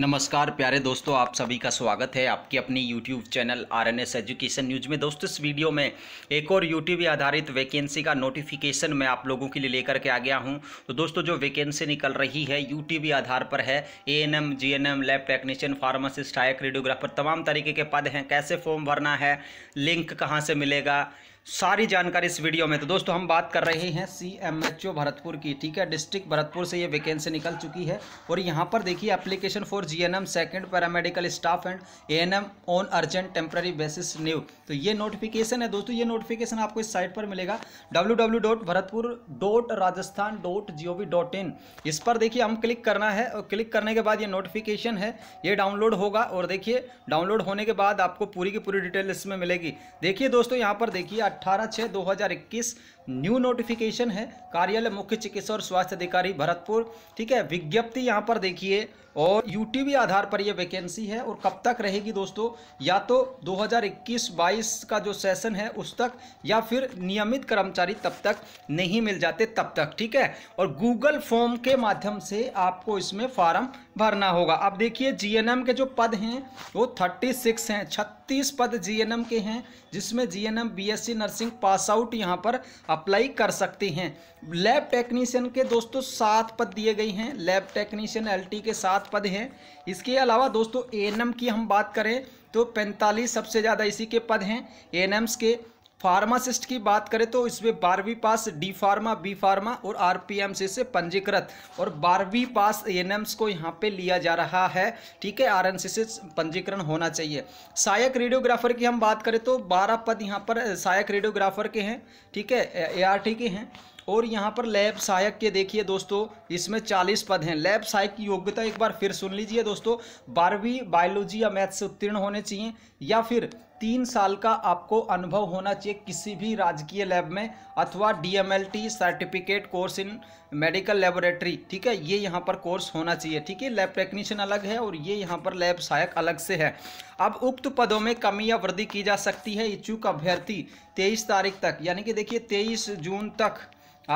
नमस्कार प्यारे दोस्तों आप सभी का स्वागत है आपकी अपनी YouTube channel R N S education news में दोस्तों इस वीडियो में एक और यूटीवी आधारित वैकेंसी का नोटिफिकेशन मैं आप लोगों के लिए लेकर के आ गया हूं तो दोस्तों जो वैकेंसी निकल रही है यूटीवी आधार पर है A N M G N M lab technician pharmacist हायक रेडियोग्राफर तमाम तरीके के पद हैं कैसे फॉर्म भरना है लिंक कहाँ से मिलेगा सारी जानकारी इस वीडियो में तो दोस्तों हम बात कर रहे हैं C M H O Bharatpur की ठीक है डिस्ट्रिक्ट भरतपुर से ये वैकेंसी निकल चुकी है और यहाँ पर देखिए application for G N M second paramedical staff and A N M on urgent temporary basis new तो ये नोटिफिकेशन है दोस्तों ये नोटिफिकेशन आपको इस साइट पर मिलेगा W W dot Bharatpur dot Rajasthan dot G O V dot in इस पर देखिए हम क्लिक करना है और क्लिक करने के बाद ये नोटिफिकेशन है ये डाउनलोड होगा और देखिए डाउनलोड होने के बाद आपको पूरी की पूरी डिटेल इसमें मिलेगी देखिए दोस्तों यहाँ पर देखिए अट्ठारह छः दो हज़ार इक्कीस न्यू नोटिफिकेशन है कार्यालय मुख्य चिकित्सा और स्वास्थ्य अधिकारी भरतपुर ठीक है विज्ञप्ति यहाँ पर देखिए और यूटीबी आधार पर यह वैकेंसी है और कब तक रहेगी दोस्तों या तो 2021-22 का जो सेशन है उस तक या फिर नियमित कर्मचारी तब तक नहीं मिल जाते तब तक ठीक है और गूगल फॉर्म के माध्यम से आपको इसमें फॉर्म भरना होगा अब देखिए जीएनएम के जो पद हैं वो 36 हैं 36 पद जीएनएम के हैं जिसमें GNM BSc nursing pass out यहाँ पर अप्लाई कर सकते हैं लैब टेक्नीशियन के दोस्तों सात पद दिए गए हैं लैब टेक्नीशियन एलटी के सात पद हैं इसके अलावा दोस्तों एएनएम की हम बात करें तो पैंतालीस सबसे ज़्यादा इसी के पद हैं एएनएम्स के फार्मासिस्ट की बात करें तो इसमें बारहवीं pass D pharma B pharma और आरपीएमसी से पंजीकृत और बारहवीं पास एनएम्स को यहाँ पे लिया जा रहा है ठीक है आरएनसी से पंजीकरण होना चाहिए सहायक रेडियोग्राफर की हम बात करें तो बारह पद यहाँ पर सहायक रेडियोग्राफर के हैं ठीक है ए के हैं और यहाँ पर लैब सहायक के देखिए दोस्तों इसमें चालीस पद हैं लैब सहायक की योग्यता एक बार फिर सुन लीजिए दोस्तों बारहवीं बायोलॉजी या मैथ से उत्तीर्ण होने चाहिए या फिर तीन साल का आपको अनुभव होना चाहिए किसी भी राजकीय लैब में अथवा DMLT certificate course in medical laboratory ठीक है ये यहाँ पर कोर्स होना चाहिए ठीक है लैब टेक्नीशियन अलग है और ये यहाँ पर लैब सहायक अलग से है अब उक्त पदों में कमी या वृद्धि की जा सकती है इच्छुक अभ्यर्थी तेईस तारीख तक यानी कि देखिए तेईस जून तक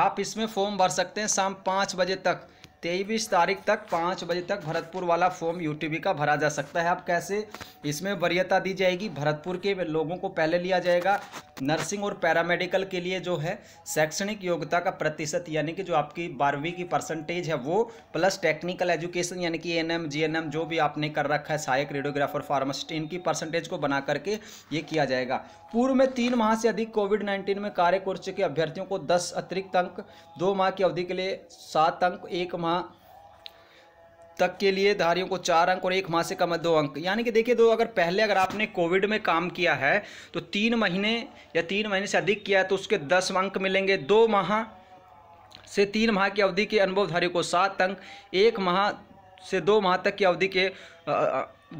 आप इसमें फॉर्म भर सकते हैं शाम पाँच बजे तक तेईस तारीख तक पाँच बजे तक भरतपुर वाला फॉर्म यूटीबी का भरा जा सकता है अब कैसे इसमें वरीयता दी जाएगी भरतपुर के लोगों को पहले लिया जाएगा नर्सिंग और पैरामेडिकल के लिए जो है शैक्षणिक योग्यता का प्रतिशत यानी कि जो आपकी बारहवीं की परसेंटेज है वो प्लस टेक्निकल एजुकेशन यानी कि एनएम जीएनएम जो भी आपने कर रखा है सहायक रेडियोग्राफर फार्मासिस्ट इनकी परसेंटेज को बना करके ये किया जाएगा पूर्व में तीन माह से अधिक कोविड नाइन्टीन में कार्य कर के अभ्यर्थियों को दस अतिरिक्त अंक दो माह की अवधि के लिए सात अंक एक माह माह तक के लिए धारियों को चार अंक और एक माह से कम दो अंक यानी कि देखिए दो तो अगर पहले अगर आपने कोविड में काम किया है तो तीन महीने या तीन महीने से अधिक किया है तो उसके दस अंक मिलेंगे दो माह से तीन माह की अवधि के अनुभव धारियों को सात अंक एक माह से दो माह तक की अवधि के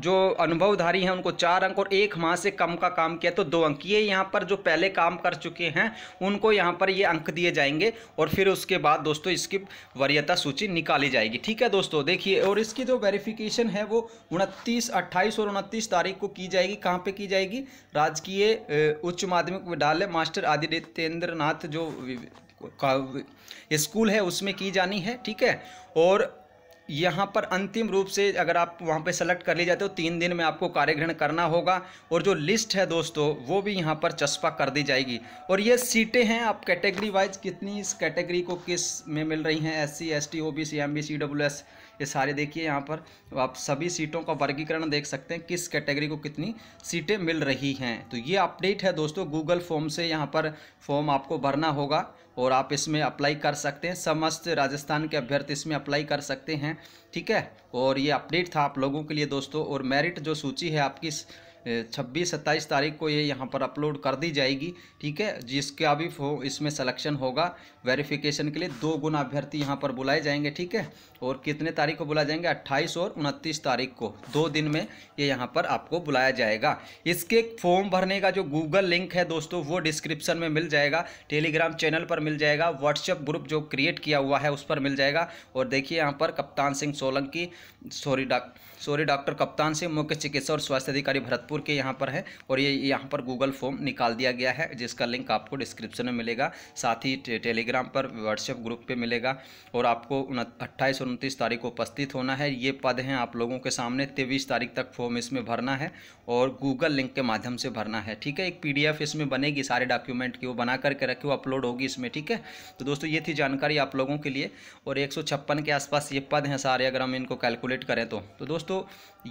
जो अनुभवधारी हैं उनको चार अंक और एक माह से कम का काम किया तो दो अंक ये यहाँ पर जो पहले काम कर चुके हैं उनको यहाँ पर ये अंक दिए जाएंगे और फिर उसके बाद दोस्तों इसकी वरीयता सूची निकाली जाएगी ठीक है दोस्तों देखिए और इसकी जो वेरिफिकेशन है वो उनतीस अट्ठाईस और उनतीस तारीख को की जाएगी कहाँ पर की जाएगी राजकीय उच्च माध्यमिक विद्यालय मास्टर आदित्येंद्र नाथ जो स्कूल है उसमें की जानी है ठीक है और यहाँ पर अंतिम रूप से अगर आप वहाँ पे सेलेक्ट कर लिए जाते हो तीन दिन में आपको कार्यग्रहण करना होगा और जो लिस्ट है दोस्तों वो भी यहाँ पर चस्पा कर दी जाएगी और ये सीटें हैं आप कैटेगरी वाइज कितनी इस कैटेगरी को किस में मिल रही हैं S C S T O B C M B C W S ये सारे देखिए यहाँ पर तो आप सभी सीटों का वर्गीकरण देख सकते हैं किस कैटेगरी को कितनी सीटें मिल रही हैं तो ये अपडेट है दोस्तों गूगल फॉर्म से यहाँ पर फॉर्म आपको भरना होगा और आप इसमें अप्लाई कर सकते हैं समस्त राजस्थान के अभ्यर्थी इसमें अप्लाई कर सकते हैं ठीक है और ये अपडेट था आप लोगों के लिए दोस्तों और मेरिट जो सूची है आपकी छब्बीस सत्ताईस तारीख को ये यहाँ पर अपलोड कर दी जाएगी ठीक है जिसका भी इसमें सलेक्शन होगा वेरिफिकेशन के लिए दो गुना अभ्यर्थी यहाँ पर बुलाए जाएंगे ठीक है और कितने तारीख को बुलाए जाएंगे अट्ठाईस और उनतीस तारीख को दो दिन में ये यहाँ पर आपको बुलाया जाएगा इसके फॉर्म भरने का जो गूगल लिंक है दोस्तों वो डिस्क्रिप्शन में मिल जाएगा टेलीग्राम चैनल पर मिल जाएगा व्हाट्सएप ग्रुप जो क्रिएट किया हुआ है उस पर मिल जाएगा और देखिए यहाँ पर Kaptan Singh Solanki sorry doctor sorry doctor Kaptan Singh मुख्य चिकित्सा और स्वास्थ्य अधिकारी भरतपुर गोरखपुर के यहाँ पर है और ये यहाँ पर गूगल फॉर्म निकाल दिया गया है जिसका लिंक आपको डिस्क्रिप्शन में मिलेगा साथ ही टे, टेलीग्राम पर व्हाट्सएप ग्रुप पे मिलेगा और आपको अट्ठाईस और उनतीस तारीख को उपस्थित होना है ये पद हैं आप लोगों के सामने तेईस तारीख तक फॉर्म इसमें भरना है और गूगल लिंक के माध्यम से भरना है ठीक है एक पी इसमें बनेगी सारे डॉक्यूमेंट की वो बना करके रखे वो अपलोड होगी इसमें ठीक है तो दोस्तों ये थी जानकारी आप लोगों के लिए और एक के आसपास ये पद हैं सारे अगर हम इनको कैलकुलेट करें तो।, तो दोस्तों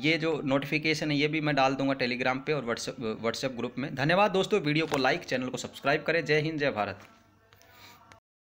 ये जो नोटिफिकेशन है ये भी मैं डाल दूंगा टेली टेलीग्राम पे और व्हाट्सएप व्हाट्सएप ग्रुप में धन्यवाद दोस्तों वीडियो को लाइक चैनल को सब्सक्राइब करें जय हिंद जय भारत